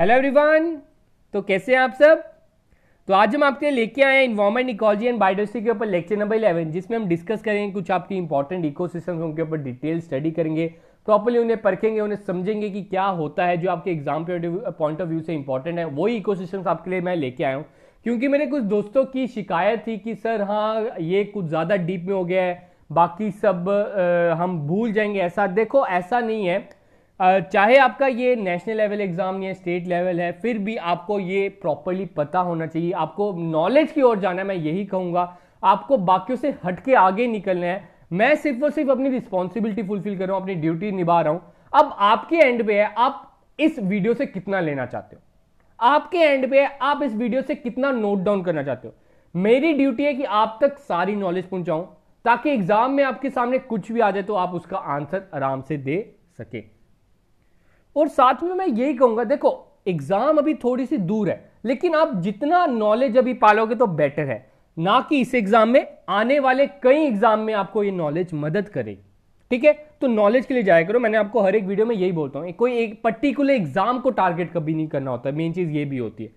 Hello everyone तो कैसे हैं आप सब तो आज हम आपके लिए लेके आए हैं इन्वायरमेंट इकोलॉजी एंड बायोडाइवर्सिटी के ऊपर लेक्चर नंबर इलेवन जिसमें हम डिस्कस करेंगे कुछ आपकी इंपॉर्टेंट सिस्टम उनके ऊपर डिटेल स्टडी करेंगे तो प्रॉपरली उन्हें परखेंगे उन्हें समझेंगे कि क्या होता है जो आपके एग्जाम पॉइंट ऑफ व्यू से इंपॉर्टेंट है वही इको आपके लिए मैं लेके आया हूँ क्योंकि मेरे कुछ दोस्तों की शिकायत थी कि सर हाँ ये कुछ ज़्यादा डीप में हो गया है बाकी सब आ, हम भूल जाएंगे ऐसा देखो ऐसा नहीं है चाहे आपका ये नेशनल लेवल एग्ज़ाम या स्टेट लेवल है फिर भी आपको ये प्रॉपरली पता होना चाहिए आपको नॉलेज की ओर जाना है मैं यही कहूँगा आपको बाकियों से हट के आगे निकलना है मैं सिर्फ और सिर्फ अपनी रिस्पॉन्सिबिलिटी फुलफिल कर रहा हूँ अपनी ड्यूटी निभा रहा हूँ अब आपके एंड पे है आप इस वीडियो से कितना लेना चाहते हो आपके एंड पे है आप इस वीडियो से कितना नोट डाउन करना चाहते हो मेरी ड्यूटी है कि आप तक सारी नॉलेज पहुंचाऊं ताकि एग्जाम में आपके सामने कुछ भी आ जाए तो आप उसका आंसर आराम से दे सके और साथ में मैं यही कहूंगा देखो एग्जाम अभी थोड़ी सी दूर है लेकिन आप जितना नॉलेज अभी पालोगे तो बेटर है ना कि इस एग्जाम में आने वाले कई एग्जाम में आपको ये नॉलेज मदद करेगी ठीक है तो नॉलेज के लिए जाया करो मैंने आपको हर एक वीडियो में यही बोलता हूं कोई एक पर्टिकुलर एग्जाम को टारगेट कभी नहीं करना होता मेन चीज ये भी होती है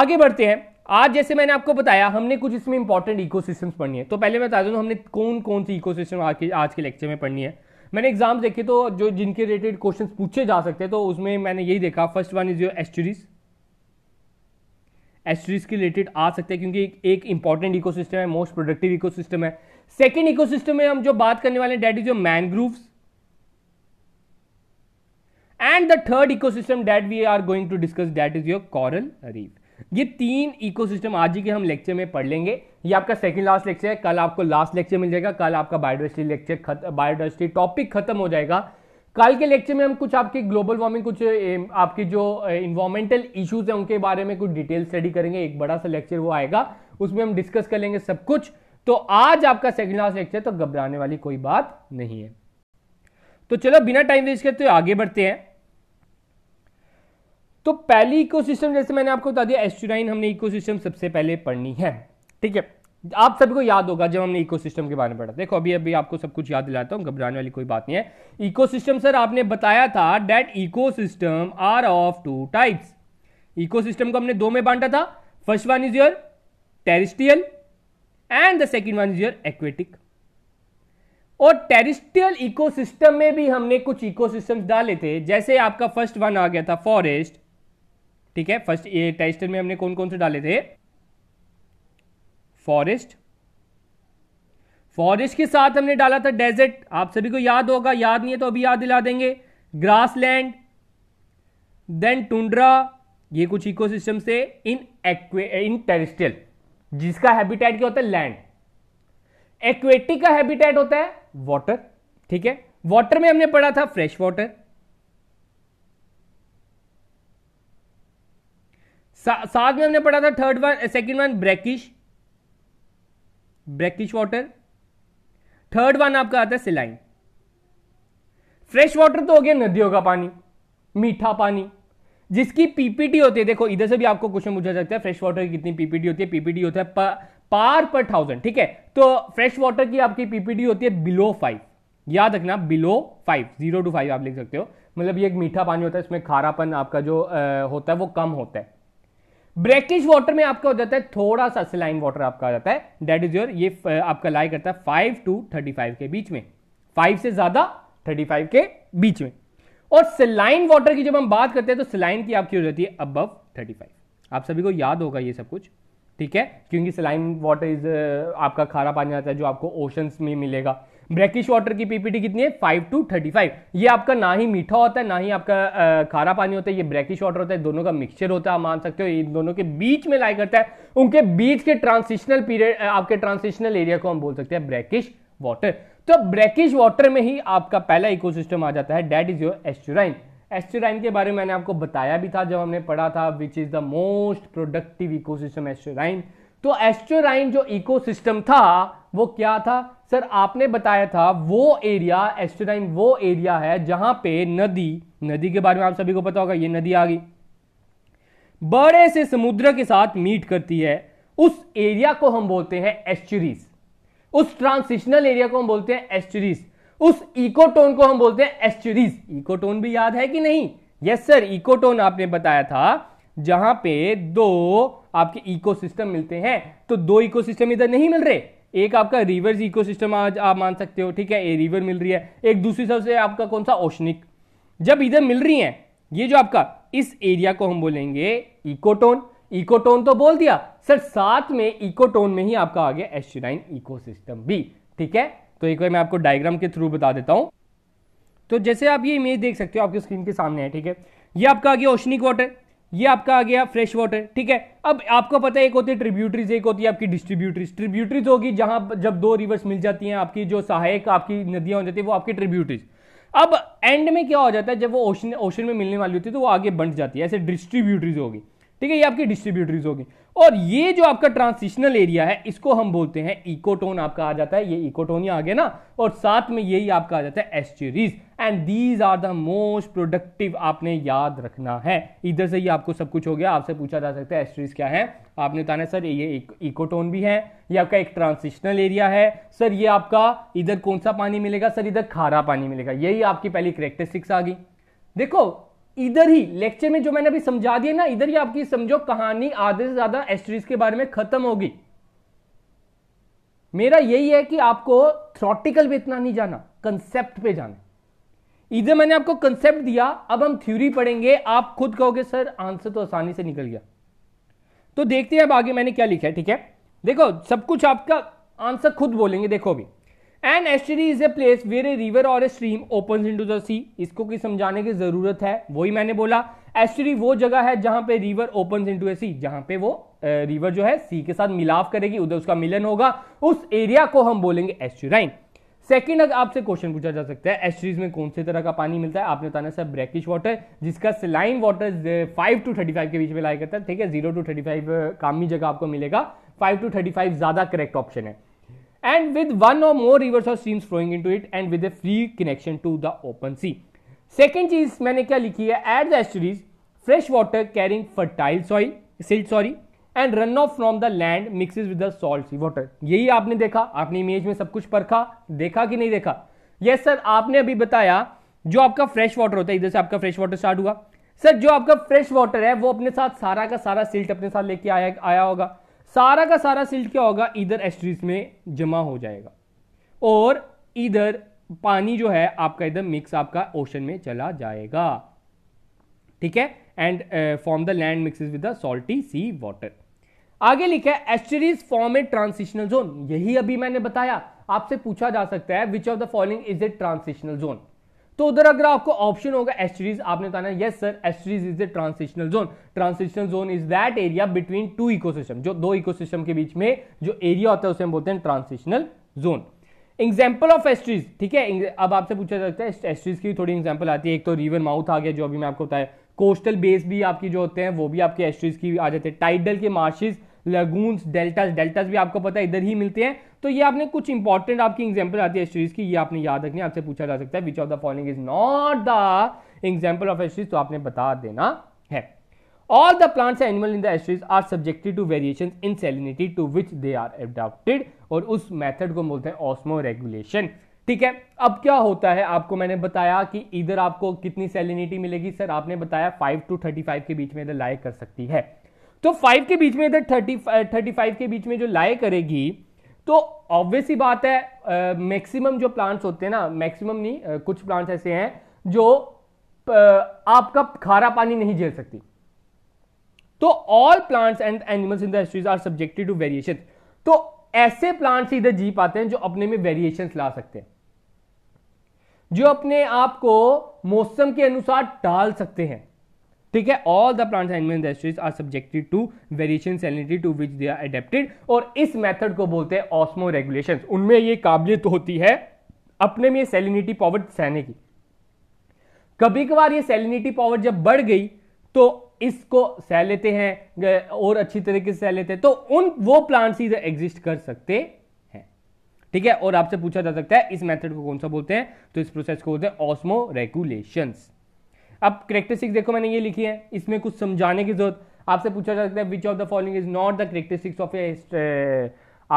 आगे बढ़ते हैं आज जैसे मैंने आपको बताया हमने कुछ इसमें इंपॉर्टेंट इकोसिस्टम्स पढ़नी है तो पहले मैं बता दूं हमने कौन कौन सी इकोसिस्टम आज के लेक्चर में पढ़नी है मैंने एग्जाम देखे तो जो जिनके रिलेटेड क्वेश्चन पूछे जा सकते हैं तो उसमें मैंने यही देखा first one is your estuaries estuaries के रिलेटेड आ सकते हैं क्योंकि एक इंपॉर्टेंट इको है मोस्ट प्रोडक्टिव इको है सेकेंड इको में हम जो बात करने वाले हैं that is your mangrove and the third eco system that we are going to discuss that is your coral reef ये तीन इकोसिस्टम आज ही के हम लेक्चर में पढ़ लेंगे ये आपका सेकंड लास्ट लेक्चर है कल आपको लास्ट लेक्चर मिल जाएगा कल आपका बायोडाइवर्सिटी लेक्चर बायोडाइवर्सिटी टॉपिक खत्म हो जाएगा कल के लेक्चर में हम कुछ आपके ग्लोबल वार्मिंग कुछ आपके जो इन्वायरमेंटल इश्यूज हैं उनके बारे में कुछ डिटेल स्टडी करेंगे एक बड़ा सा लेक्चर वो आएगा उसमें हम डिस्कस कर लेंगे सब कुछ तो आज आपका सेकंड लास्ट लेक्चर तो घबराने वाली कोई बात नहीं है तो चलो बिना टाइम वेस्ट करते तो आगे बढ़ते हैं तो पहली इकोसिस्टम जैसे मैंने आपको बता दिया एस्टूराइन हमने इकोसिस्टम सबसे पहले पढ़नी है ठीक है आप सभी को याद होगा जब हमने इकोसिस्टम के बारे में पढ़ा देखो अभी अभी आपको सब कुछ याद दिलाता हूँ घबराने वाली कोई बात नहीं है इकोसिस्टम सर आपने बताया था that ecosystem are of two types ecosystem को हमने दो में बांटा था first one is your terrestrial and the second one is your aquatic और टेरिस्टियल इकोसिस्टम में भी हमने कुछ इकोसिस्टम्स डाले थे जैसे आपका फर्स्ट वन आ गया था फॉरेस्ट ठीक है फर्स्ट ये टेस्टर में हमने कौन कौन से डाले थे फॉरेस्ट फॉरेस्ट के साथ हमने डाला था डेजर्ट आप सभी को याद होगा याद नहीं है तो अभी याद दिला देंगे ग्रासलैंड देन टुंड्रा ये कुछ इकोसिस्टम से इन एक्वे इन टेरिस्टियल जिसका हैबिटेट क्या होता है लैंड एक्वेटिक का हैबिटेट होता है वाटर ठीक है वाटर में हमने पढ़ा था फ्रेश वाटर सा, साथ में हमने पढ़ा था third one second one brackish brackish water third one आपका आता है सिलाइन फ्रेश वाटर तो हो गया नदियों का पानी मीठा पानी जिसकी पीपीटी होती है देखो इधर से भी आपको क्वेश्चन पूछा सकता है फ्रेश वाटर की कितनी पीपीटी होती है पीपीटी होता है पर, पार पर थाउजेंड ठीक है तो फ्रेश वाटर की आपकी पीपीटी होती है बिलो फाइव याद रखना below five zero to five आप लिख सकते हो मतलब ये एक मीठा पानी होता है इसमें खारापन आपका जो आ, uh, होता है वो कम होता है ब्रैकिश वाटर में आपका हो जाता है थोड़ा सा सिलाइन वाटर आपका आ जाता है दैट इज योर ये आपका लाई करता है फाइव टू थर्टी फाइव के बीच में फाइव से ज्यादा थर्टी फाइव के बीच में और सिलाइन वाटर की जब हम बात करते हैं तो सिलाइन की आपकी हो जाती है अबव थर्टी फाइव आप सभी को याद होगा ये सब कुछ ठीक है क्योंकि सिलाइन वाटर इज आपका खारा पानी आता है जो आपको ओशंस में मिलेगा ब्रैकिश वाटर की पीपीटी कितनी है फाइव टू थर्टी फाइव ये आपका ना ही मीठा होता है ना ही आपका खारा पानी होता है ये ब्रैकिश वाटर होता है दोनों का मिक्सचर होता है आप मान सकते हो इन दोनों के बीच में लाई करता है उनके बीच के ट्रांसिशनल पीरियड आपके ट्रांसिशनल एरिया को हम बोल सकते हैं ब्रैकिश वाटर तो ब्रैकिश वाटर में ही आपका पहला इकोसिस्टम आ जाता है that is your estuarine estuarine के बारे में मैंने आपको बताया भी था जब हमने पढ़ा था which is the most productive ecosystem estuarine तो एस्टोराइन जो इकोसिस्टम था वो क्या था सर आपने बताया था वो एरिया एस्टोडाइन वो एरिया है जहां पे नदी नदी के बारे में आप सभी को पता होगा ये नदी आ गई बड़े से समुद्र के साथ मीट करती है उस एरिया को हम बोलते हैं एस्चुरीज उस ट्रांसिशनल एरिया को हम बोलते हैं एस्चुरीज उस इकोटोन को हम बोलते हैं एस्चुरीज इकोटोन भी याद है कि नहीं यस सर इकोटोन आपने बताया था जहां पे दो आपके इकोसिस्टम मिलते हैं तो दो इकोसिस्टम इधर नहीं मिल रहे एक आपका रिवर्स सिस्टम आज आप मान सकते हो ठीक है ए रिवर मिल रही है एक दूसरी सबसे आपका कौन सा ओशनिक जब इधर मिल रही है ये जो आपका इस एरिया को हम बोलेंगे इकोटोन इकोटोन तो बोल दिया सर साथ में इकोटोन में ही आपका आ गया इको इकोसिस्टम भी ठीक है तो एक बार मैं आपको डायग्राम के थ्रू बता देता हूं तो जैसे आप ये इमेज देख सकते हो आपकी स्क्रीन के सामने है ठीक है ये आपका आ गया ओशनिक वाटर ये आपका आ गया फ्रेश वाटर ठीक है अब आपको पता है एक होती है ट्रिब्यूटरीज एक होती है आपकी डिस्ट्रीब्यूटरीज ट्रिब्यूटरीज होगी जहां जब दो रिवर्स मिल जाती हैं आपकी जो सहायक आपकी नदियां हो जाती है वो आपकी ट्रिब्यूटरीज अब एंड में क्या हो जाता है जब वो ओशन ओशन में मिलने वाली होती है तो वो आगे बंट जाती है ऐसे डिस्ट्रीब्यूटरीज होगी ठीक है ये आपकी डिस्ट्रीब्यूटरीज होगी और ये जो आपका ट्रांसिशनल एरिया है इसको हम बोलते हैं इकोटोन आपका आ जाता है ये इकोटोन ही आ गया ना और साथ में यही आपका आ जाता है estuaries and these are the most productive आपने याद रखना है इधर से ही आपको सब कुछ हो गया आपसे पूछा जा सकता है एस्चुरीज क्या है आपने बताना सर ये एक इकोटोन भी है ये आपका एक ट्रांसिशनल एरिया है सर ये आपका इधर कौन सा पानी मिलेगा सर इधर खारा पानी मिलेगा यही आपकी पहली करेक्टरिस्टिक्स आ गई देखो इधर ही लेक्चर में जो मैंने अभी समझा दिया ना इधर ही आपकी समझो कहानी आधे से ज्यादा एस्ट्रीज के बारे में खत्म होगी मेरा यही है कि आपको थ्रॉटिकल पे इतना नहीं जाना कंसेप्ट पे जाना इधर मैंने आपको कंसेप्ट दिया अब हम थ्योरी पढ़ेंगे आप खुद कहोगे सर आंसर तो आसानी से निकल गया तो देखते हैं अब आगे मैंने क्या लिखा है ठीक है देखो सब कुछ आपका आंसर खुद बोलेंगे देखो अभी an estuary is a place where a river और a stream open in to the sea इसको की समझाने की जरूरत है वही मैंने बोला एस्टरी वो जगह है जहां पे river open in to a sea जहां पे वो रिवर जो है सी के साथ मिलाव करेगी उधर उसका मिलन होगा उस एरिया को हम बोलेंगे एस्टुराइन सेकेंड अगर आपसे क्वेश्चन पूछा जा सकता है एस्ट्रीज में कौन से तरह का पानी मिलता है आपने बताना सर ब्रैकिश वाटर जिसका saline water five to thirty five के बीच में लाया करता है ठीक है जीरो टू थर्टी फाइव कामी जगह आपको मिलेगा फाइव टू थर्टी फाइव ज्यादा करेक्ट ऑप्शन है and with one or more rivers or streams flowing into it and with a free connection to the open sea second चीज मैंने क्या लिखी है at the estuaries fresh water carrying fertile soil silt sorry and run off from the land mixes with the salt sea water यही आपने देखा आपने image में सब कुछ परखा देखा कि नहीं देखा यस yes, सर आपने अभी बताया जो आपका फ्रेश वाटर होता है इधर से आपका फ्रेश वाटर स्टार्ट हुआ सर जो आपका फ्रेश वाटर है वो अपने साथ सारा का सारा सिल्ट अपने साथ लेके आया आया होगा सारा का सारा सिल्ट क्या होगा इधर एस्ट्रीज में जमा हो जाएगा और इधर पानी जो है आपका इधर मिक्स आपका ओशन में चला जाएगा ठीक है and from the land mixes with the salty sea water आगे लिखा है estuaries form a transitional zone यही अभी मैंने बताया आपसे पूछा जा सकता है which of the following is a transitional zone तो उधर अगर आपको ऑप्शन होगा एस्टरीज आपने बताना yes sir estuaries is the transitional zone transitional zone is that area between two ecosystem जो दो इकोसिस्टम के बीच में जो एरिया होता है उसे हम बोलते हैं transitional zone example of estuaries ठीक है अब आपसे पूछा जाता है एस्ट्रीज की थोड़ी एग्जाम्पल आती है एक तो रिवर माउथ आ गया जो अभी मैं आपको बताया कोस्टल बेस भी आपकी जो होते हैं वो भी आपके एस्ट्रीज की आ जाते हैं टाइडल के मार्शिज लगून्स डेल्टा डेल्टाज भी आपको पता है इधर ही मिलते हैं तो ये आपने कुछ इंपॉर्टेंट आपकी एग्जाम्पल आती है एस्ट्रीज की ये आपने याद रखनी आपसे पूछा जा सकता है which of the following is not the example of estuaries तो आपने बता देना है all the plants animal in in the estuaries are subjected to variations in salinity to which they are और उस मैथड को बोलते हैं ऑस्मो रेगुलेशन ठीक है अब क्या होता है आपको मैंने बताया कि इधर आपको कितनी सेलिनिटी मिलेगी सर आपने बताया 5 टू 35 के बीच में इधर लाइक कर सकती है तो फाइव के बीच में इधर थर्टी थर्टी फाइव के बीच में जो लाए करेगी तो ऑब्वियस ही बात है मैक्सिमम uh, जो प्लांट्स होते हैं ना मैक्सिमम नहीं आ, uh, कुछ प्लांट्स ऐसे हैं जो आ, uh, आपका खारा पानी नहीं झेल सकती तो all plants and animals in these are subjected to variation तो ऐसे प्लांट्स इधर जी पाते हैं जो अपने में वेरिएशन ला सकते हैं जो अपने आप को मौसम के अनुसार डाल सकते हैं ठीक है all the plants animal industries are subjected to variation salinity to which they are adapted और इस मेथड को बोलते हैं ऑस्मो रेगुलेशन उनमें ये काबिलियत होती है अपने में सेलिनिटी पावर सहने की कभी कभार ये सेलिनिटी पावर जब बढ़ गई तो इसको सह लेते हैं और अच्छी तरीके से सह लेते हैं तो उन वो प्लांट्स इधर एग्जिस्ट कर सकते हैं ठीक है और आपसे पूछा जा सकता है इस मेथड को कौन सा बोलते हैं तो इस प्रोसेस को बोलते हैं ऑस्मो रेगुलेशंस अब करेक्टरिस्टिक्स देखो मैंने ये लिखी है इसमें कुछ समझाने की जरूरत आपसे पूछा जा सकता है which of the following is not the characteristics of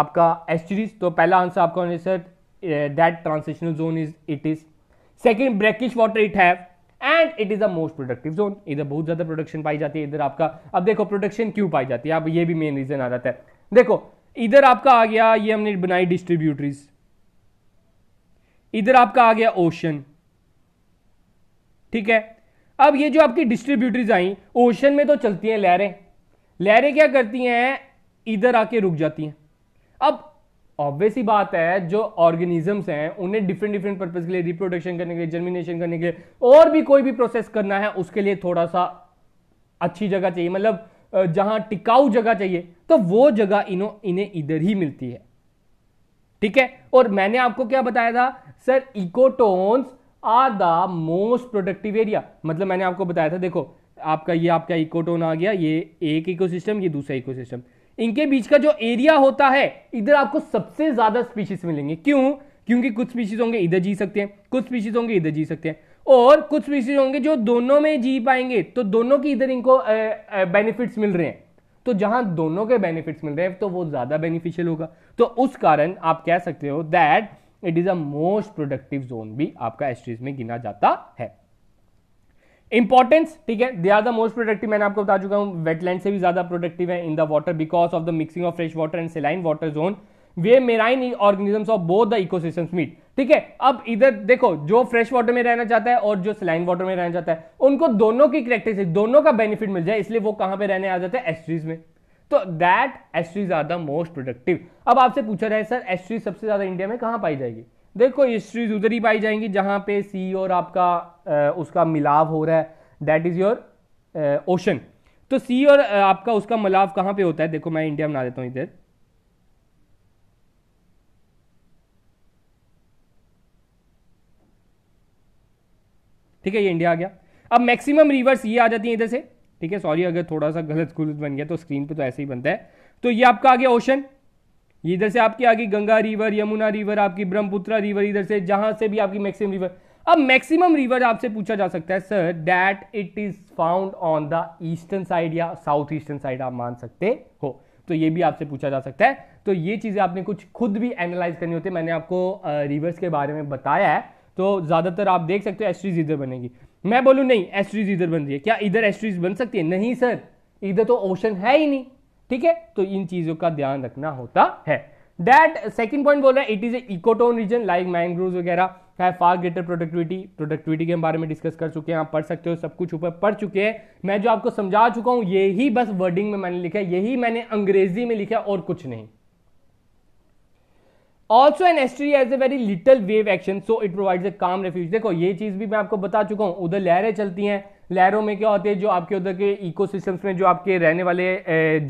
आपका एस्टरीज तो पहला आंसर आपका sir that transitional zone is it is second brackish water it have and it is the most productive zone इधर बहुत ज्यादा प्रोडक्शन पाई जाती है इधर आपका अब देखो प्रोडक्शन क्यों पाई जाती है अब ये भी मेन रीजन आ जाता है देखो इधर आपका आ गया ये हमने बनाई डिस्ट्रीब्यूटरीज इधर आपका आ गया ओशन ठीक है अब ये जो आपकी डिस्ट्रीब्यूटरीज आई ओशन में तो चलती हैं लहरें लहरें क्या करती हैं इधर आके रुक जाती हैं अब ऑब्वियस ही बात है जो ऑर्गेनिजम्स हैं उन्हें डिफरेंट डिफरेंट पर्पज के लिए रिप्रोडक्शन करने के लिए जर्मिनेशन करने के लिए और भी कोई भी प्रोसेस करना है उसके लिए थोड़ा सा अच्छी जगह चाहिए मतलब जहां टिकाऊ जगह चाहिए तो वो जगह इनो इन्हें इधर ही मिलती है ठीक है और मैंने आपको क्या बताया था sir ecotones are the most productive area मतलब मैंने आपको बताया था देखो आपका ये आपका इकोटोन आ गया ये एक इकोसिस्टम ये दूसरा इकोसिस्टम इनके बीच का जो एरिया होता है इधर आपको सबसे ज्यादा स्पीशीज मिलेंगे क्यों क्योंकि कुछ स्पीशीज होंगे इधर जी सकते हैं कुछ स्पीशीज होंगे इधर जी सकते हैं और कुछ स्पीशीज होंगे जो दोनों में जी पाएंगे तो दोनों की इधर इनको बेनिफिट्स मिल रहे हैं तो जहां दोनों के बेनिफिट्स मिल रहे हैं तो वो ज्यादा बेनिफिशियल होगा तो उस कारण आप कह सकते हो that it is a most productive zone भी आपका एस्ट्रीज में गिना जाता है इंपॉर्टेंस ठीक है they are the most productive मैंने आपको बता चुका हूं वेटलैंड से भी ज्यादा प्रोडक्टिव है in the water because of the mixing of fresh water and saline water zone way marine organisms of both the ecosystems meet ठीक है अब इधर देखो जो फ्रेश वाटर में रहना चाहता है और जो सिलाइन वाटर में रहना चाहता है उनको दोनों की करेक्टरिस्टिक दोनों का बेनिफिट मिल जाए इसलिए वो कहां पे रहने आ जाते हैं एस्ट्रीज में तो that estuaries are the most productive अब आपसे पूछा जाए सर एस्ट्रीज सबसे ज़्यादा इंडिया में कहाँ पाई जाएगी देखो एस्ट्रीज उधर ही पाई जाएंगी जहाँ पे सी e और आपका आ, उसका मिलाव हो रहा है दैट इज़ योर ओशन तो सी e और आ, आपका उसका मिलाव कहाँ पे होता है देखो मैं इंडिया बना देता हूँ इधर ठीक है ये इंडिया आ गया अब मैक्सिमम रिवर्स ये आ जाती है इधर से ठीक है सॉरी अगर थोड़ा सा गलत गुलत बन गया तो स्क्रीन पे तो ऐसे ही बनता है तो ये आपका आगे गया ओशन इधर से आपकी आगे गंगा रिवर यमुना रिवर आपकी ब्रह्मपुत्रा रिवर इधर से जहां से भी आपकी मैक्सिमम रिवर अब मैक्सिमम रिवर आपसे पूछा जा सकता है sir that it is found on the eastern side या साउथ ईस्टर्न साइड आप मान सकते हो तो ये भी आपसे पूछा जा सकता है तो ये चीज़ें आपने कुछ खुद भी एनालाइज करनी होती है मैंने आपको रिवर्स के बारे में बताया है तो ज़्यादातर आप देख सकते हो एस्ट्रीज इधर बनेगी मैं बोलूं नहीं एस्ट्रीज इधर बन रही है क्या इधर एस्ट्रीज बन सकती है नहीं सर इधर तो ओशन है ही नहीं ठीक है तो इन चीज़ों का ध्यान रखना होता है दैट सेकंड पॉइंट बोल रहा है it is ecotone region like mangrove वगैरह है फार ग्रेटर प्रोडक्टिविटी प्रोडक्टिविटी के बारे में डिस्कस कर चुके हैं आप पढ़ सकते हो सब कुछ ऊपर पढ़ चुके हैं मैं जो आपको समझा चुका हूँ यही बस वर्डिंग में मैंने लिखा है यही मैंने अंग्रेजी में लिखा और कुछ नहीं also an estuary has a very little wave action so it provides a calm refuge देखो ये चीज भी मैं आपको बता चुका हूं उधर लहरें चलती हैं लहरों में क्या होती है जो आपके उधर के इकोसिस्टम्स में जो आपके रहने वाले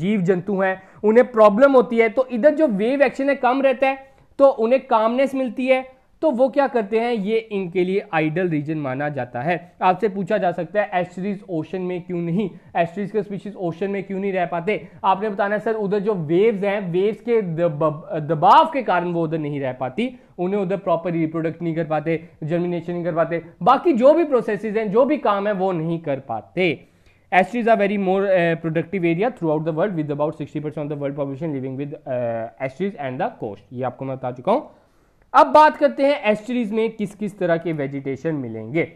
जीव जंतु हैं उन्हें प्रॉब्लम होती है तो इधर जो वेव एक्शन है कम रहता है तो उन्हें कामनेस मिलती है तो वो क्या करते हैं ये इनके लिए आइडल रीजन माना जाता है आपसे पूछा जा सकता है एस्ट्रीज ओशन में क्यों नहीं एस्ट्रीज के स्पीशीज ओशन में क्यों नहीं रह पाते आपने बताना सर उधर जो वेव्स हैं वेव्स के दबाव के कारण वो उधर नहीं रह पाती उन्हें उधर प्रॉपर रिप्रोडक्ट नहीं कर पाते जर्मिनेशन नहीं कर पाते बाकी जो भी प्रोसेसिस हैं जो भी काम है वो नहीं कर पाते estuaries are very more productive area throughout the world with about sixty percent of the world population living with estuaries and the coast ये आपको मैं बता चुका हूँ अब बात करते हैं एस्ट्रीज में किस किस तरह के वेजिटेशन मिलेंगे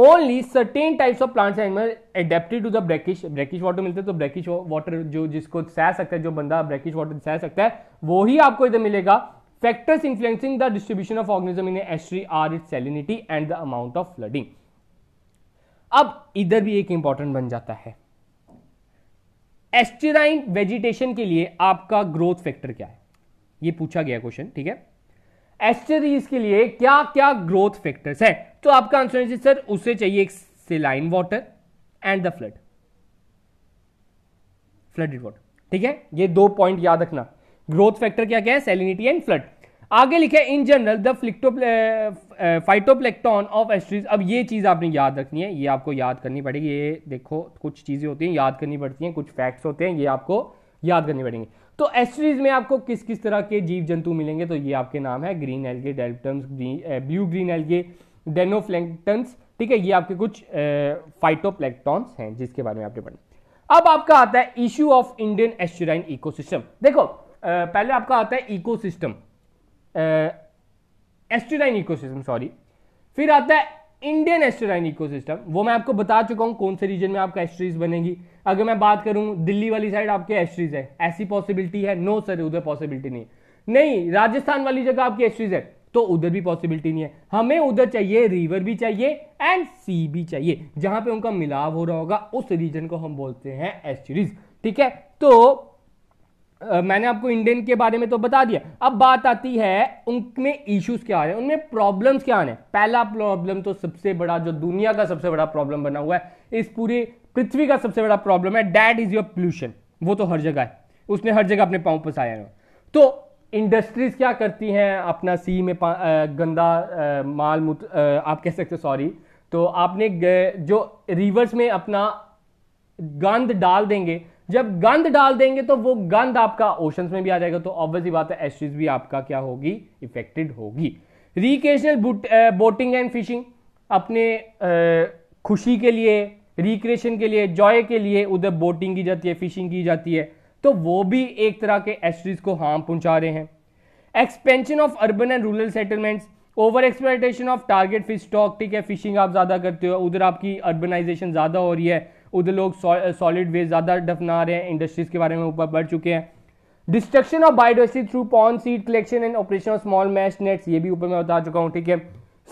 only certain types of plants animal adapted to the brackish brackish water मिलते हैं तो ब्रैकिश वाटर जो जिसको सह सकता है जो बंदा ब्रैकिश वाटर सह सकता है वो ही आपको इधर मिलेगा factors influencing the distribution of organism in estuary are it salinity and the amount of flooding अब इधर भी एक इंपॉर्टेंट बन जाता है एस्टेराइन वेजिटेशन के लिए आपका ग्रोथ फैक्टर क्या है ये पूछा गया क्वेश्चन ठीक है एस्टरीज के लिए क्या क्या ग्रोथ फैक्टर्स है तो आपका आंसर है सर उसे चाहिए एक saline water and the flood flooded water ठीक है ये दो पॉइंट याद रखना ग्रोथ फैक्टर क्या क्या है सेलिनिटी एंड फ्लड आगे लिखे in general the phytoplankton of estuaries अब ये चीज़ आपने याद रखनी है ये आपको याद करनी पड़ेगी ये देखो कुछ चीज़ें होती हैं याद करनी पड़ती हैं कुछ फैक्ट्स होते हैं ये आपको याद करनी पड़ेंगे तो एस्ट्रीज में आपको किस किस तरह के जीव जंतु मिलेंगे तो ये आपके नाम है green algae diatoms blue green algae dinoflagellates ठीक है ये आपके कुछ फाइटोप्लेक्टॉन्स हैं जिसके बारे में आपने पढ़ना अब आपका आता है issue of Indian estuarine ecosystem देखो आ, पहले आपका आता है इकोसिस्टम एस्टुराइन इकोसिस्टम सॉरी फिर आता है इंडियन एस्टोराइन इकोसिस्टम वो मैं आपको बता चुका हूँ कौन से रीजन में आपका एस्ट्रीज बनेगी अगर मैं बात करूँ दिल्ली वाली साइड आपके एस्ट्रीज है ऐसी पॉसिबिलिटी है नो सर उधर पॉसिबिलिटी नहीं नहीं राजस्थान वाली जगह आपकी एस्ट्रीज है तो उधर भी पॉसिबिलिटी नहीं है हमें उधर चाहिए रिवर भी चाहिए एंड सी भी चाहिए जहां पे उनका मिलाव हो रहा होगा उस रीजन को हम बोलते हैं एस्ट्रीज ठीक है तो मैंने आपको इंडियन के बारे में तो बता दिया अब बात आती है उनमें इश्यूज क्या आ रहे हैं उनमें प्रॉब्लम्स क्या आ रहे हैं पहला प्रॉब्लम तो सबसे बड़ा जो दुनिया का सबसे बड़ा प्रॉब्लम बना हुआ है इस पूरी पृथ्वी का सबसे बड़ा प्रॉब्लम है डैट इज योर पोल्यूशन वो तो हर जगह है उसने हर जगह अपने पाँव पसाया है तो इंडस्ट्रीज क्या करती हैं अपना सी में आ, गंदा आ, माल मुत आ, आप कह सकते सॉरी तो आपने जो रिवर्स में अपना गंद डाल देंगे जब गंद डाल देंगे तो वो गंद आपका ओशंस में भी आ जाएगा तो ऑब्वियसली बात है एस्ट्रीज भी आपका क्या होगी इफेक्टेड होगी रिक्रिएशनल बोटिंग एंड फिशिंग अपने आ, खुशी के लिए रिक्रिएशन के लिए जॉय के लिए उधर बोटिंग की जाती है फिशिंग की जाती है तो वो भी एक तरह के एस्ट्रीज को हार्म पहुंचा रहे हैं expansion of urban and rural settlements over exploitation of target fish stock ठीक है फिशिंग आप ज़्यादा करते हो उधर आपकी अर्बनाइजेशन ज़्यादा हो रही है उधर लोग सॉलिड वेस्ट ज़्यादा दफना रहे हैं इंडस्ट्रीज़ के बारे में ऊपर बढ़ चुके हैं destruction of biodiversity through prawn seed collection and operation of small mesh nets ये भी ऊपर मैं बता चुका हूँ ठीक है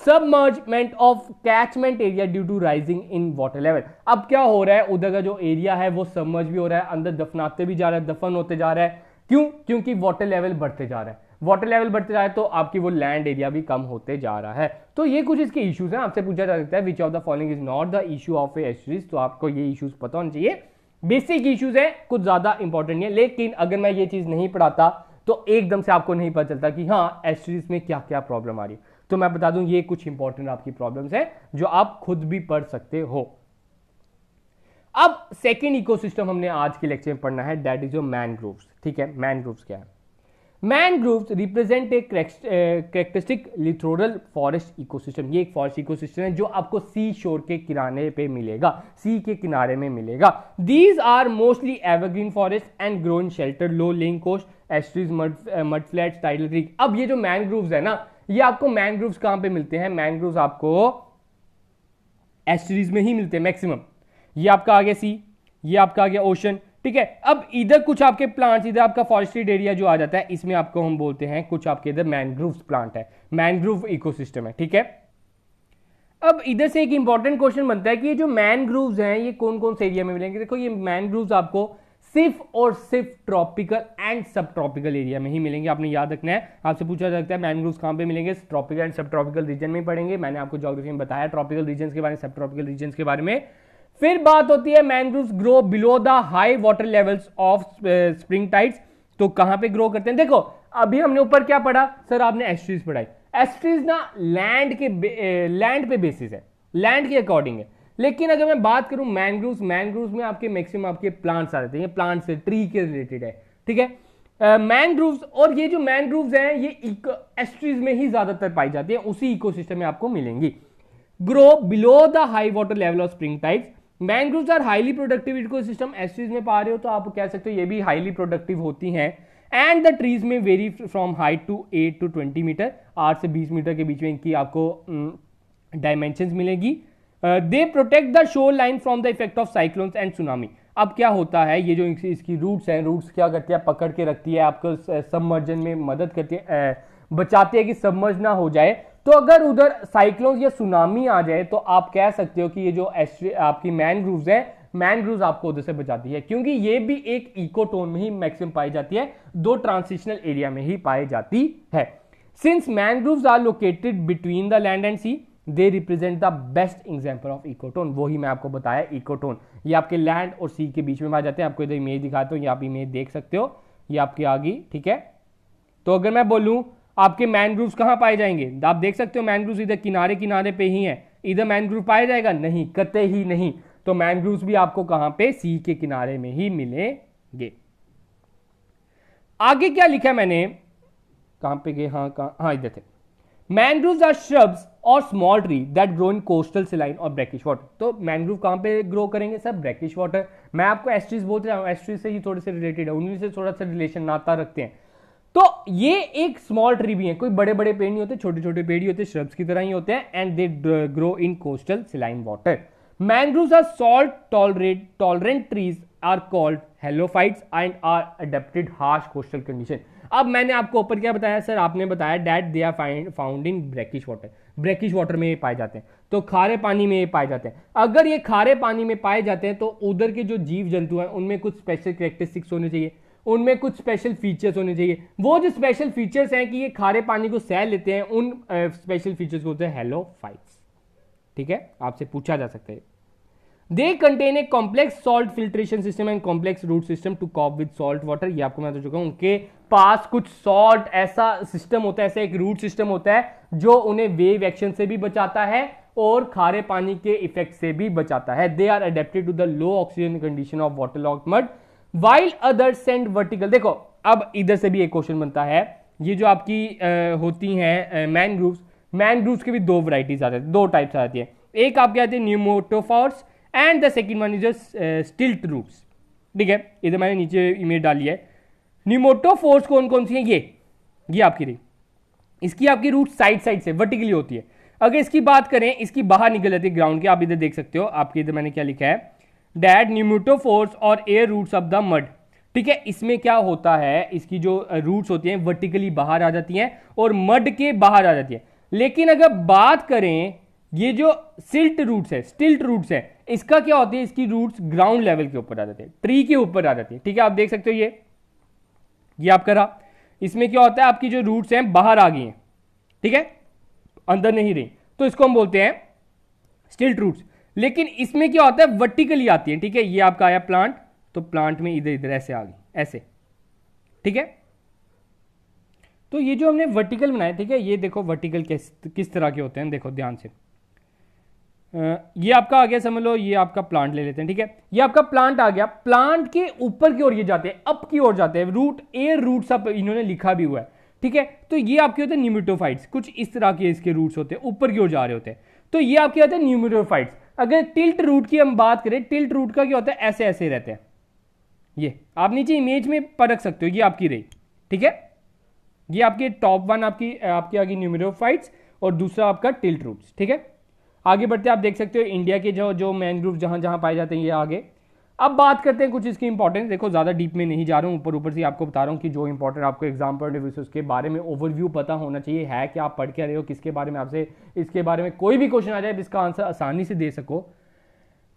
submergement of catchment area due to rising in water level अब क्या हो रहा है उधर का जो एरिया है वो सबमर्ज भी हो रहा है अंदर दफनाते भी जा रहा है दफन होते जा रहा है क्यों क्योंकि वाटर लेवल बढ़ते जा रहा है वाटर लेवल बढ़ते जाए तो आपकी वो लैंड एरिया भी कम होते जा रहा है तो ये कुछ इसके इश्यूज हैं आपसे पूछा जा सकता है which of the following is not the issue of a estuaries तो आपको ये इश्यूज पता होना चाहिए बेसिक इश्यूज है कुछ ज्यादा इंपॉर्टेंट नहीं है लेकिन अगर मैं ये चीज नहीं पढ़ाता तो एकदम से आपको नहीं पता चलता कि हाँ एस्ट्रीज में क्या क्या प्रॉब्लम आ रही तो मैं बता दूं ये कुछ इंपॉर्टेंट आपकी प्रॉब्लम्स है जो आप खुद भी पढ़ सकते हो अब सेकेंड इकोसिस्टम हमने आज के लेक्चर में पढ़ना है दैट इज योर मैनग्रोव्स ठीक है मैनग्रोव्स क्या है mangroves represent a characteristic littoral forest ecosystem ये एक फॉरेस्ट इकोसिस्टम है जो आपको सी शोर के किनारे पे मिलेगा सी के किनारे में मिलेगा these are mostly evergreen forest and grown shelter low lying coast estuaries mud flat tidal creek अब ये जो मैनग्रोव्स है ना ये आपको मैनग्रोव्स कहाँ पे मिलते हैं मैनग्रोव्स आपको एस्ट्रीज में ही मिलते हैं मैक्सिमम ये आपका आ गया सी ये आपका आ गया ओशन ठीक है अब इधर कुछ आपके प्लांट्स इधर आपका फॉरेस्टेड एरिया जो आ जाता है इसमें आपको हम बोलते हैं कुछ आपके इधर मैनग्रूव प्लांट है मैनग्रूव इकोसिस्टम है ठीक है अब इधर से एक इंपॉर्टेंट क्वेश्चन बनता है कि ये जो मैनग्रूव हैं ये कौन कौन से एरिया में मिलेंगे देखो ये मैनग्रूव आपको सिर्फ और सिर्फ tropical and subtropical area में ही मिलेंगे आपने याद रखना है आपसे पूछा सकता है मैनग्रूव कहां पे मिलेंगे tropical and subtropical region में पढ़ेंगे मैंने आपको जोग्राफी में बताया ट्रॉपिकल रीजन के बारे में सब ट्रॉपिकल रीजन के बारे में फिर बात होती है mangrove grow below the high water levels of spring tides तो कहां पे ग्रो करते हैं देखो अभी हमने ऊपर क्या पढ़ा सर आपने एस्ट्रीज पढ़ाई एस्ट्रीज ना लैंड के लैंड uh, पे बेसिस है लैंड के अकॉर्डिंग है लेकिन अगर मैं बात करूं मैंग्रोव मैंग्रोव में आपके मैक्सिमम आपके प्लांट्स आ जाते हैं ये प्लांट से ट्री के रिलेटेड है ठीक है मैंग्रोव uh, और ये जो मैंग्रोव हैं ये एस्ट्रीज में ही ज्यादातर पाई जाती है उसी इकोसिस्टम में आपको मिलेंगी grow below the high water level of spring types mangroves are highly productive system estuaries में पा रहे हो तो आप कह सकते हो ये भी हाईली प्रोडक्टिव होती हैं and the trees may vary from height to eight to twenty meter आठ से बीस मीटर के बीच में इनकी आपको डायमेंशन मिलेगी they protect the shoreline from the effect of cyclones and tsunami अब क्या होता है ये जो इसकी रूट्स हैं रूट्स क्या करती है पकड़ के रखती है आपको सबमर्जन में मदद करती है बचाती है कि सबमर्ज ना हो जाए तो अगर उधर साइक्लोन या सुनामी आ जाए तो आप कह सकते हो कि ये जो आपकी मैनग्रूव्स हैं मैनग्रूव्स आपको उधर से बचाती है क्योंकि ये भी एक इकोटोन में ही मैक्सिमम पाई जाती है दो ट्रांसिशनल एरिया में ही पाई जाती है since mangroves are located between the land and sea they represent the best example of ecotone वो ही मैं आपको बताया इकोटोन ये आपके लैंड और सी के बीच में आ जाते हैं आपको इधर इमेज दिखाते हो ये आप इमेज देख सकते हो ये आपकी आगे ठीक है तो अगर मैं बोलूं आपके मैनग्रूव कहाँ पाए जाएंगे तो आप देख सकते हो मैनग्रूव इधर किनारे किनारे पे ही है इधर मैनग्रूव पाया जाएगा नहीं कते ही नहीं तो मैनग्रूव भी आपको कहां पे सी के किनारे में ही मिलेंगे आगे क्या लिखा मैंने कहां पे गए हाँ कहा हाँ इधर थे मैनग्रूव आर श्रब्स और small tree that grow in coastal saline और ब्रैकिश वाटर तो मैनग्रूव कहां पे ग्रो करेंगे सर ब्रैकिश वाटर मैं आपको एस्ट्रीज बोलते रहा हूँ एस्ट्रीज से ही थोड़े से रिलेटेड है उन्हीं से थोड़ा सा रिलेशन नाता रखते हैं तो ये एक स्मॉल ट्री भी है कोई बड़े बड़े पेड़ नहीं होते छोटे छोटे पेड़ ही होते श्रब्स की तरह ही होते हैं and they grow in coastal saline water mangroves are salt tolerate tolerant trees are called halophytes and are adapted harsh coastal condition अब मैंने आपको ऊपर क्या बताया सर आपने बताया that they are found in brackish water brackish water में ये पाए जाते हैं तो खारे पानी में ये पाए जाते हैं अगर ये खारे पानी में पाए जाते हैं तो उधर के जो जीव जंतु हैं उनमें कुछ स्पेशल करेक्टरिस्टिक्स होने चाहिए उनमें कुछ स्पेशल फीचर्स होने चाहिए वो जो स्पेशल फीचर्स हैं कि ये खारे पानी को सह लेते हैं उन स्पेशल फीचर्स को होते हैं हेलो फाइट्स ठीक है आपसे पूछा जा सकता है they contain a complex salt filtration system and complex root system to cope with salt water ये आपको मैं बता चुका हूं उनके पास कुछ सॉल्ट ऐसा सिस्टम होता है ऐसा एक रूट सिस्टम होता है जो उन्हें वेव एक्शन से भी बचाता है और खारे पानी के इफेक्ट से भी बचाता है they are adapted to the low oxygen condition of water lock mud while other send vertical देखो अब इधर से भी एक क्वेश्चन बनता है ये जो आपकी आ, होती हैं मैन ग्रूव्स मैन ग्रूव्स के भी दो वराइटीज आते हैं दो टाइप्स आती है एक आपके आते हैं pneumatophores and the second one is stilt groups ठीक है इधर मैंने नीचे इमेज डाली है न्यूमोटोफोर्स कौन कौन सी है ये ये आपकी रही इसकी आपकी रूट साइड साइड से वर्टिकली होती है अगर इसकी बात करें इसकी बाहर निकल जाती है ग्राउंड की आप इधर देख सकते हो आपके इधर मैंने क्या लिखा है डैट न्यूमिटोफोर्स और air roots of the mud ठीक है इसमें क्या होता है इसकी जो रूट्स होती हैं वर्टिकली बाहर आ जाती हैं और मड के बाहर आ जाती है लेकिन अगर बात करें ये जो सिल्ट रूट्स है स्टिल्ट रूट्स है इसका क्या होती है इसकी रूट्स ग्राउंड लेवल के ऊपर आ जाती है ट्री के ऊपर आ जाती है ठीक है आप देख सकते हो ये ये आपका रहा इसमें क्या होता है आपकी जो रूट्स हैं बाहर आ गई हैं ठीक है अंदर नहीं रही तो इसको हम बोलते हैं स्टिल्ट रूट्स लेकिन इसमें क्या होता है वर्टिकली आती है ठीक है ये आपका आया प्लांट तो प्लांट में इधर इधर ऐसे आ गई ऐसे ठीक है तो ये जो हमने वर्टिकल बनाए ठीक है ये देखो वर्टिकल किस तरह के होते हैं देखो ध्यान से ये आपका आ गया समझ लो ये आपका प्लांट ले लेते हैं ठीक है ये आपका प्लांट आ गया प्लांट के ऊपर की ओर ये जाते हैं अप की ओर जाते हैं रूट एयर रूट सब इन्होंने लिखा भी हुआ है ठीक है तो ये आपके होते हैं न्यूमिटोफाइट्स कुछ इस तरह के इसके रूट्स होते हैं ऊपर की ओर जा रहे होते हैं तो ये आपके होते हैं न्यूमिटोफाइट्स अगर टिल्ट रूट की हम बात करें टिल्ट रूट का क्या होता है ऐसे ऐसे रहते हैं ये आप नीचे इमेज में परख सकते हो ये आपकी रही ठीक है ये आपके टॉप वन आपकी आपके आगे न्यूमेरोफाइट्स और दूसरा आपका टिल्ट रूट्स ठीक है आगे बढ़ते आप देख सकते हो इंडिया के जो जो मैन ग्रुप जहां जहां पाए जाते हैं ये आगे अब बात करते हैं कुछ इसकी इंपॉर्टेंस देखो ज़्यादा डीप में नहीं जा रहा हूँ ऊपर ऊपर से आपको बता रहा हूँ कि जो इंपॉर्टेंट आपको एग्जाम पॉइंट ऑफ उसके बारे में ओवरव्यू पता होना चाहिए है कि आप पढ़ के रहे हो किसके बारे में आपसे इसके बारे में कोई भी क्वेश्चन आ जाए इसका आंसर आसानी से दे सको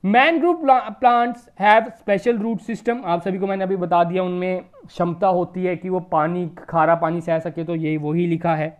mangrove plants have special root system आप सभी को मैंने अभी बता दिया उनमें क्षमता होती है कि वो पानी खारा पानी सह सके तो यही वही लिखा है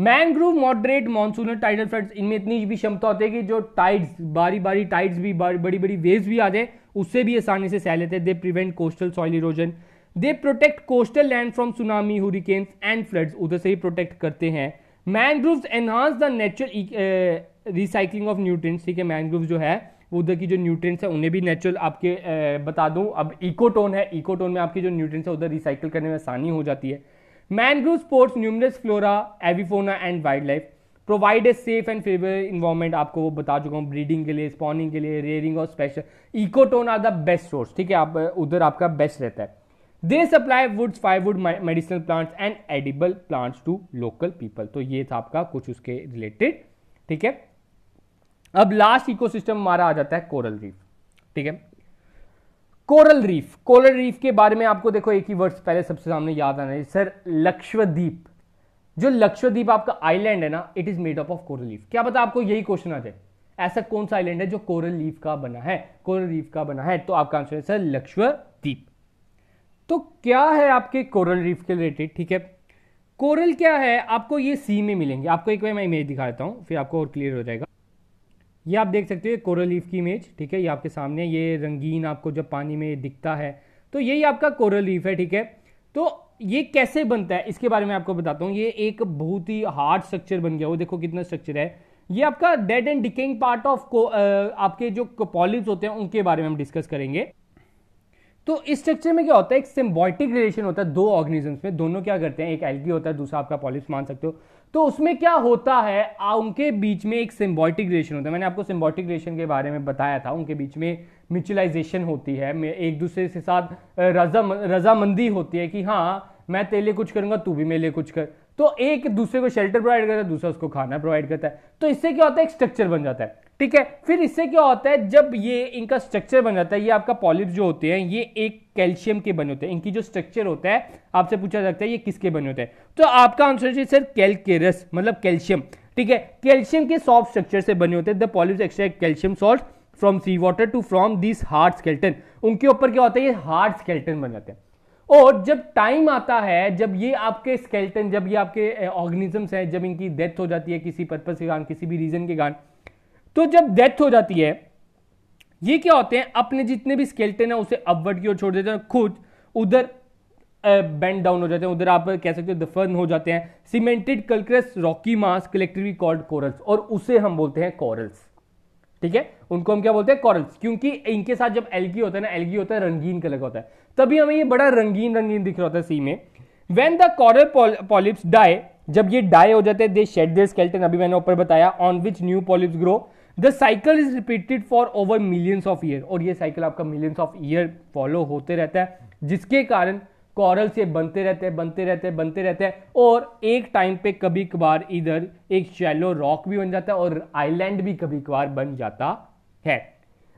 mangrove moderate monsoon tidal flood इनमें इतनी भी क्षमता होती है कि जो टाइड्स बारी बारी टाइड्स भी बड़ी बड़ी वेव्स भी आ जाए उससे भी आसानी से सह लेते हैं they prevent coastal soil erosion they protect coastal land from tsunami hurricanes and floods उधर से ही प्रोटेक्ट करते हैं mangrove enhance the natural recycling of nutrients ठीक है मैंग्रोव जो है उधर की जो न्यूट्रिएंट्स है उन्हें भी नेचुरल आपके uh, बता दूं अब इकोटोन है इकोटोन में आपकी जो न्यूट्रिएंट्स है उधर रिसाइकिल करने में आसानी हो जाती है Mangrove sports numerous flora, avifauna and wildlife. Provide a safe and favourable environment आपको वो बता चुका हूँ ब्रीडिंग के लिए स्पॉनिंग के लिए रेयरिंग और special ecotone are the best source ठीक है आप उधर आपका बेस्ट रहता है they supply woods wood medicinal plants and edible plants to local people तो ये था आपका कुछ उसके रिलेटेड ठीक है अब लास्ट इकोसिस्टम हमारा आ जाता है कोरल रीफ ठीक है कोरल रीफ कोरल रीफ के बारे में आपको देखो एक ही वर्ड्स पहले सबसे सामने याद आना है सर लक्षद्वीप जो लक्षद्वीप आपका आइलैंड है ना it is made up of coral leaf क्या पता आपको यही क्वेश्चन आ जाए ऐसा कौन सा आइलैंड है जो कोरल लीफ का बना है कोरल रीफ का बना है तो आपका आंसर है सर लक्षद्वीप तो क्या है आपके कोरल रीफ के रिलेटेड ठीक है कोरल क्या है आपको ये सी में मिलेंगे आपको एक बार मैं इमेज दिखा देता हूं फिर आपको और क्लियर हो जाएगा ये आप देख सकते हो कोरल लीफ की इमेज ठीक है ये आपके सामने ये रंगीन आपको जब पानी में दिखता है तो यही आपका कोरल लीफ है ठीक है तो ये कैसे बनता है इसके बारे में आपको बताता हूँ ये एक बहुत ही हार्ड स्ट्रक्चर बन गया वो देखो कितना स्ट्रक्चर है ये आपका dead and decaying part of आपके जो पॉलिप्स होते हैं उनके बारे में हम डिस्कस करेंगे तो इस स्ट्रक्चर में क्या होता है एक सिम्बॉटिक रिलेशन होता है दो ऑर्गेनिजम्स में दोनों क्या करते हैं एक एल्गी होता है दूसरा आपका पॉलिप्स मान सकते हो तो उसमें क्या होता है उनके बीच में एक सिम्बॉटिक रिलेशन होता है मैंने आपको सिम्बॉटिक रिलेशन के बारे में बताया था उनके बीच में म्यूचुअलाइजेशन होती है एक दूसरे के साथ रजा रजामंदी होती है कि हाँ मैं तेरे लिए कुछ करूंगा तू भी मेरे लिए कुछ कर तो एक दूसरे को शेल्टर प्रोवाइड करता है दूसरा उसको खाना प्रोवाइड करता है तो इससे क्या होता है एक स्ट्रक्चर बन जाता है ठीक है फिर इससे क्या होता है जब ये इनका स्ट्रक्चर बन जाता है ये आपका पॉलिप जो होते हैं ये एक कैल्शियम के बने होते हैं इनकी जो स्ट्रक्चर होता है आपसे पूछा जाता है ये किसके बने होते हैं तो आपका आंसर है सर कैलकेरस मतलब कैल्शियम ठीक है कैल्शियम के सॉफ्ट स्ट्रक्चर से बने होते हैं the polyp extract calcium salt from sea water to from this hard skeleton उनके ऊपर क्या होता है ये हार्ड स्केल्टन बन जाते हैं और जब टाइम आता है जब ये आपके स्केल्टन जब ये आपके ऑर्गेनिजम्स हैं जब इनकी डेथ हो जाती है किसी पर्पज के कारण किसी भी रीजन के कारण तो जब डेथ हो जाती है ये क्या होते हैं अपने जितने भी स्केल्टन है उसे अपवर्ड की ओर छोड़ देते हैं खुद उधर बेंड डाउन हो जाते हैं उधर आप कह सकते हो दफन हो जाते हैं cemented calcareous rocky mass collectively called corals और उसे हम बोलते हैं कॉरल्स ठीक है उनको हम क्या बोलते हैं कॉरल्स क्योंकि इनके साथ जब एल्गी होता है ना एल्गी होता है रंगीन कलर का होता है तभी हमें ये बड़ा रंगीन रंगीन दिख रहा होता है सी में when the coral polyps die जब ये डाई हो जाते हैं दे शेड दे स्केल्टन अभी मैंने ऊपर बताया on which new polyps grow the cycle is repeated for over millions of year और ये साइकिल आपका मिलियंस ऑफ ईयर फॉलो होते रहता है जिसके कारण कॉरल से बनते रहते हैं बनते रहते हैं बनते रहते हैं और एक टाइम पे कभी कभार इधर एक शैलो रॉक भी बन जाता है और आइलैंड भी कभी कभार बन जाता है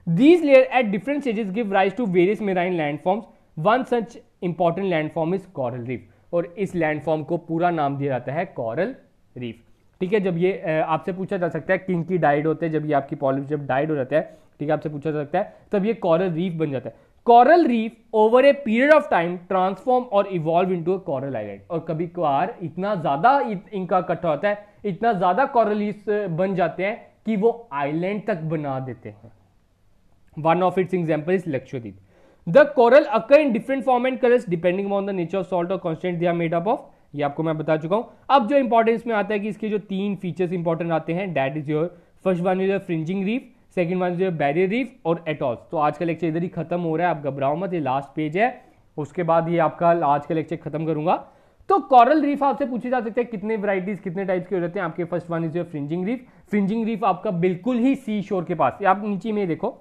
these layer at different stages give rise to various marine landforms one such important landform is coral reef और इस लैंडफॉर्म को पूरा नाम दिया जाता है कॉरल रीफ ठीक है जब ये आपसे पूछा जा सकता है किंग की डाइड होते हैं जब ये आपकी पॉलिप जब डाइड हो जाता है ठीक है आपसे पूछा जा सकता है तब ये कॉरल रीफ बन जाता है coral reef over a period of time transform और evolve into a coral island और कभी कभार इतना ज्यादा इनका इकट्ठा होता है इतना ज्यादा कॉरल रीफ बन जाते हैं कि वो आइलैंड तक बना देते हैं one of its example is Lakshadweep the coral occur in different form and colours depending on the nature of salt और constant they are made up of ये आपको मैं बता चुका हूं अब जो इंपॉर्टेंस में आता है कि इसके जो तीन फीचर्स इंपॉर्टेंट आते हैं that is your first one is your fringing reef second one is your barrier reef और एटॉस तो आज का लेक्चर इधर ही खत्म हो रहा है आप घबराओ मत ये लास्ट पेज है उसके बाद ये आपका आज का लेक्चर खत्म करूंगा तो कॉरल रीफ आपसे पूछे जा सकते हैं कितने वैरायटीज कितने टाइप्स के हो जाते हैं आपके first one is your fringing reef fringing reef आपका बिल्कुल ही सी शोर के पास आप नीचे में देखो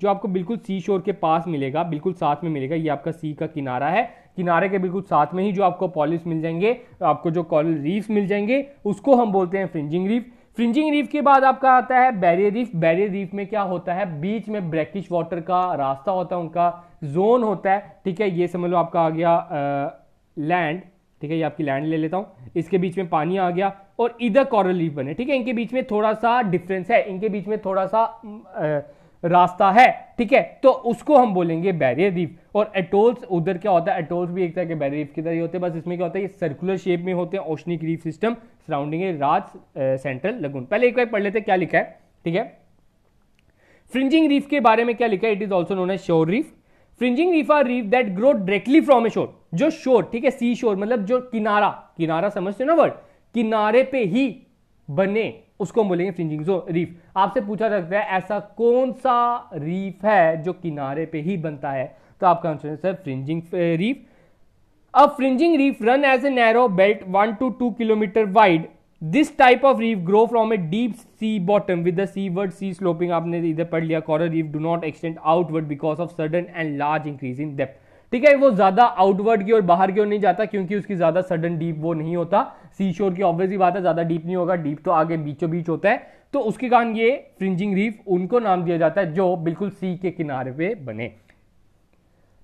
जो आपको बिल्कुल सी शोर के पास मिलेगा बिल्कुल साथ में मिलेगा ये आपका सी का किनारा है किनारे के बिल्कुल साथ में ही जो आपको पॉलिस मिल जाएंगे आपको जो कॉल रीफ मिल जाएंगे उसको हम बोलते हैं फ्रिंजिंग रीफ फ्रिंजिंग रीफ के बाद आपका आता है बैरियर रीफ बैरियर रीफ में क्या होता है बीच में ब्रैकिश वाटर का रास्ता होता है उनका जोन होता है ठीक है ये समझ लो आपका आ गया लैंड ठीक है ये आपकी लैंड ले लेता हूँ इसके बीच में पानी आ गया और इधर कॉरल रीफ बने ठीक है इनके बीच में थोड़ा सा डिफरेंस है इनके बीच में थोड़ा सा आ, रास्ता है ठीक है तो उसको हम बोलेंगे बैरियर रीफ और एटोल्स उधर क्या होता है एटोल्स भी एक तरह के बैरियर रीफ की तरह ही होते हैं बस इसमें क्या होता है ये सर्कुलर शेप में होते हैं ओशनिक रीफ सिस्टम सराउंडिंग है राज सेंट्रल लगून पहले एक बार पढ़ लेते हैं क्या लिखा है ठीक है फ्रिंजिंग रीफ के बारे में क्या लिखा है it is also known as shore reef fringing reef are reef that grow directly from a shore जो शोर ठीक है सी शोर मतलब जो किनारा किनारा समझते हो ना वर्ड किनारे पे ही बने उसको हम बोलेंगे फ्रिंजिंग जोन रीफ आपसे पूछा सकता है ऐसा कौन सा रीफ है जो किनारे पे ही बनता है तो आपका आंसर है fringing reef a fringing reef run as a narrow belt one to two kilometer wide this type of reef grow from a deep sea bottom with the seaward sea sloping आपने इधर पढ़ लिया coral reef do not extend outward because of sudden and large increase in depth ठीक है वो ज्यादा outward की ओर बाहर की ओर नहीं जाता क्योंकि उसकी ज्यादा सडन डीप वो नहीं होता सी शोर की ऑब्वियसली बात है ज्यादा डीप नहीं होगा डीप तो आगे बीचों बीच होता है तो उसके कारण ये फ्रिंजिंग रीफ उनको नाम दिया जाता है जो बिल्कुल सी के किनारे पे बने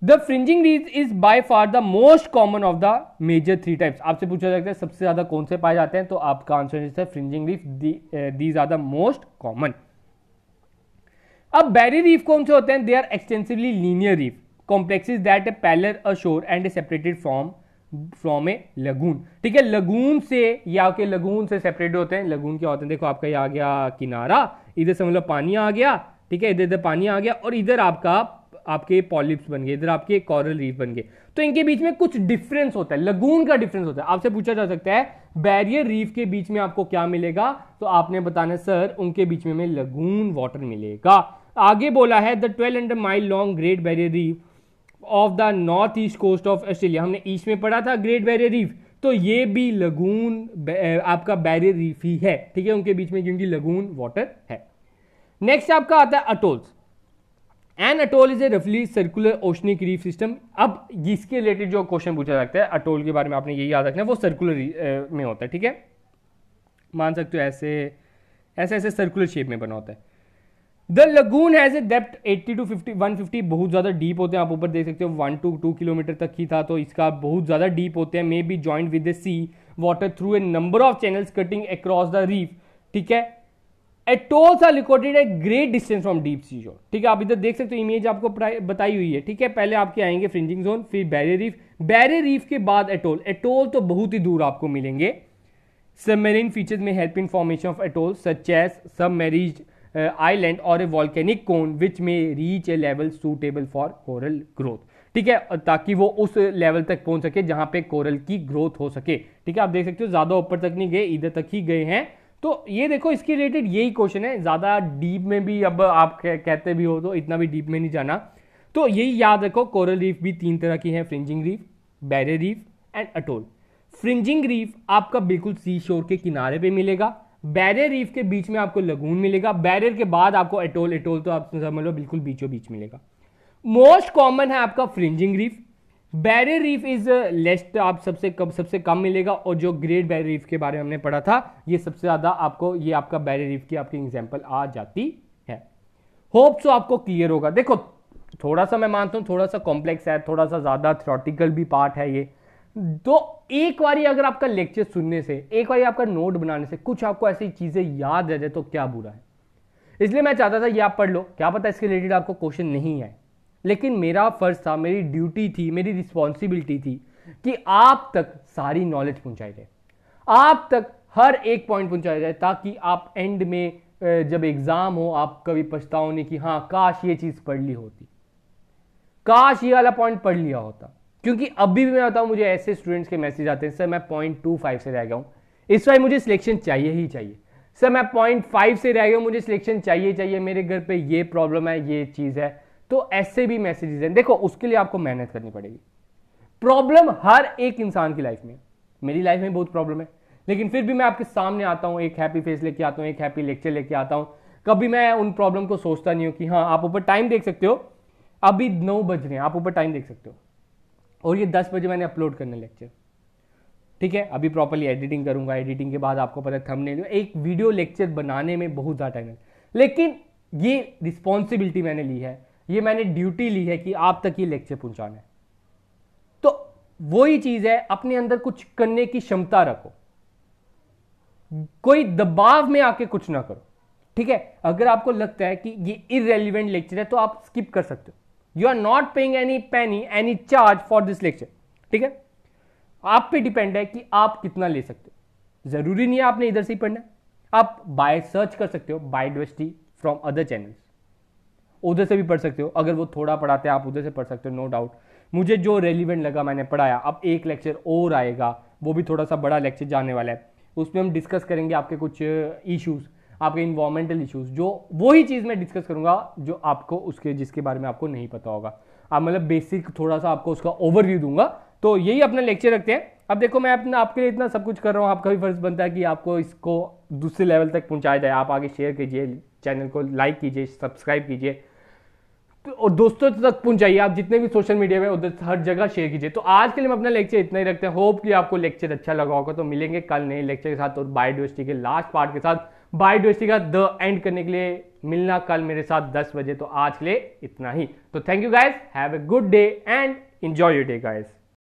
the fringing reef is by far the most common of the major three types आपसे पूछा जाता है सबसे ज्यादा कौन से पाए जाते हैं तो आपका आंसर है fringing reef these are the most common अब बैरी रीफ कौन से होते हैं they are extensively linear reef complexes that parallel a and a separated form from a lagoon ठीक है लगून से या के लगून से सेपरेट होते हैं लगून क्या होते हैं देखो आपका ये आ गया किनारा इधर से मतलब पानी आ गया ठीक है इधर इधर पानी आ गया और इधर आपका आपके पॉलिप्स बन गए इधर आपके कॉरल रीफ बन गए तो इनके बीच में कुछ डिफरेंस होता है लगून का डिफरेंस होता है आपसे पूछा जा सकता है बैरियर रीफ के बीच में आपको क्या मिलेगा तो आपने बताना सर उनके बीच में, में लगून वाटर मिलेगा आगे बोला है the twelve hundred mile long great barrier reef off the north east coast of Australia हमने ईस्ट में पढ़ा था ग्रेट बैरियर रीफ तो ये भी लगून आपका बैरियर रीफ ही है ठीक है उनके बीच में क्योंकि लगून वाटर है नेक्स्ट आपका आता है atolls an atoll is a रफली सर्कुलर ओशनिक रीफ सिस्टम अब इसके रिलेटेड जो क्वेश्चन पूछा जाता है अटोल के बारे में आपने यही याद रखना है वो सर्कुलर में होता है ठीक है मान सकते हो ऐसे ऐसे ऐसे सर्कुलर शेप में बना होता है the lagoon has a depth 80 to 50 150 बहुत ज़्यादा डीप होते हैं आप ऊपर देख सकते हो वन टू टू किलोमीटर तक ही था तो इसका बहुत ज़्यादा डीप होते हैं may be joint with the sea water through a number of channels cutting across the reef ठीक है atolls are recorded a great distance from deep sea जो ठीक है आप इधर देख सकते हो इमेज आपको बताई हुई है ठीक है पहले आपके आएंगे फ्रिंजिंग जोन फिर बैरे रीफ बैरे रीफ के बाद एटोल एटोल तो बहुत ही दूर आपको मिलेंगे submarine features may help in formation of atoll such as submerged island और a volcanic cone which may reach a level suitable for coral growth ठीक है ताकि वो उस लेवल तक पहुंच सके जहां पे कोरल की ग्रोथ हो सके ठीक है आप देख सकते हो ज़्यादा ऊपर तक नहीं गए इधर तक ही गए हैं तो ये देखो इसके रिलेटेड यही क्वेश्चन है ज़्यादा डीप में भी अब आप कहते भी हो तो इतना भी डीप में नहीं जाना तो यही याद रखो कोरल रीफ भी तीन तरह की है fringing reef barrier reef and atoll fringing reef आपका बिल्कुल सी शोर के किनारे पे मिलेगा बैरियर रीफ के बीच में आपको लगून मिलेगा बैरियर के बाद आपको एटोल एटोल तो आप समझ लो बिल्कुल बीचों बीच मिलेगा मोस्ट कॉमन है आपका fringing reef barrier reef is least आप सबसे कम सबसे कम मिलेगा और जो ग्रेट बैरियर रीफ के बारे में हमने पढ़ा था ये सबसे ज्यादा आपको ये आपका बैरियर रीफ की आपकी एग्जाम्पल आ जाती है होप सो आपको क्लियर होगा देखो थोड़ा सा मैं मानता हूँ थोड़ा सा कॉम्प्लेक्स है थोड़ा सा ज्यादा थ्रोटिकल भी पार्ट है ये तो एक बार अगर आपका लेक्चर सुनने से एक बार आपका नोट बनाने से कुछ आपको ऐसी चीज़ें याद रह जाए तो क्या बुरा है इसलिए मैं चाहता था ये आप पढ़ लो क्या पता इसके रिलेटेड आपको क्वेश्चन नहीं आए लेकिन मेरा फ़र्ज था मेरी ड्यूटी थी मेरी रिस्पॉन्सिबिलिटी थी कि आप तक सारी नॉलेज पहुंचाई जाए आप तक हर एक पॉइंट पहुंचाया जाए ताकि आप एंड में जब एग्ज़ाम हो आप कभी पछताओ नहीं कि हाँ काश ये चीज़ पढ़ ली होती काश ये वाला पॉइंट पढ़ लिया होता क्योंकि अभी भी मैं बताऊँ मुझे ऐसे स्टूडेंट्स के मैसेज आते हैं सर मैं पॉइंट टू फाइव से रह गया हूँ इस वाई मुझे सिलेक्शन चाहिए ही चाहिए सर मैं पॉइंट फाइव से रह गया हूँ मुझे सिलेक्शन चाहिए चाहिए मेरे घर पे ये प्रॉब्लम है ये चीज़ है तो ऐसे भी मैसेजेस हैं देखो उसके लिए आपको मेहनत करनी पड़ेगी प्रॉब्लम हर एक इंसान की लाइफ में मेरी लाइफ में बहुत प्रॉब्लम है लेकिन फिर भी मैं आपके सामने आता हूँ एक हैप्पी फेस लेके आता हूँ एक हैप्पी लेक्चर लेके आता हूँ कभी मैं उन प्रॉब्लम को सोचता नहीं हूँ कि हाँ आप ऊपर टाइम देख सकते हो अभी नौ बज रहे हैं आप ऊपर टाइम देख सकते हो और ये दस बजे मैंने अपलोड करना लेक्चर ठीक है अभी प्रॉपरली एडिटिंग करूंगा एडिटिंग के बाद आपको पता है थंबनेल एक वीडियो लेक्चर बनाने में बहुत ज़्यादा टाइम है लेकिन ये रिस्पॉन्सिबिलिटी मैंने ली है ये मैंने ड्यूटी ली है कि आप तक ये लेक्चर पहुंचाना है तो वही चीज़ है अपने अंदर कुछ करने की क्षमता रखो कोई दबाव में आके कुछ ना करो ठीक है अगर आपको लगता है कि ये इरेलीवेंट लेक्चर है तो आप स्किप कर सकते हो you are not paying any penny any charge for this lecture ठीक है आप पे डिपेंड है कि आप कितना ले सकते हो जरूरी नहीं है आपने इधर से ही पढ़ना आप बाय सर्च कर सकते हो बाय डोस्टी फ्रॉम अदर चैनल्स उधर से भी पढ़ सकते हो अगर वो थोड़ा पढ़ाते हैं आप उधर से पढ़ सकते हो नो डाउट मुझे जो रेलिवेंट लगा मैंने पढ़ाया अब एक लेक्चर और आएगा वो भी थोड़ा सा बड़ा लेक्चर जाने वाला है उसमें हम डिस्कस करेंगे आपके कुछ इश्यूज़ आपके इन्वायरमेंटल इश्यूज जो वही चीज़ मैं डिस्कस करूंगा जो आपको उसके जिसके बारे में आपको नहीं पता होगा आप मतलब बेसिक थोड़ा सा आपको उसका ओवरव्यू दूंगा तो यही अपना लेक्चर रखते हैं अब देखो मैं अपना आपके लिए इतना सब कुछ कर रहा हूँ आपका भी फर्ज बनता है कि आपको इसको दूसरे लेवल तक पहुँचाया जाए आप आगे शेयर कीजिए चैनल को लाइक कीजिए सब्सक्राइब कीजिए तो और दोस्तों तक पहुंचाइए आप जितने भी सोशल मीडिया में उधर हर जगह शेयर कीजिए तो आज के लिए हम अपना लेक्चर इतना ही रखते हैं होप कि आपको लेक्चर अच्छा लगा होगा तो मिलेंगे कल नए लेक्चर के साथ और बायोडिवर्सिटी के लास्ट पार्ट के साथ बायोडोस्टी का द एंड करने के लिए मिलना कल मेरे साथ 10 बजे तो आज के लिए इतना ही तो thank you guys have a good day and enjoy your day guys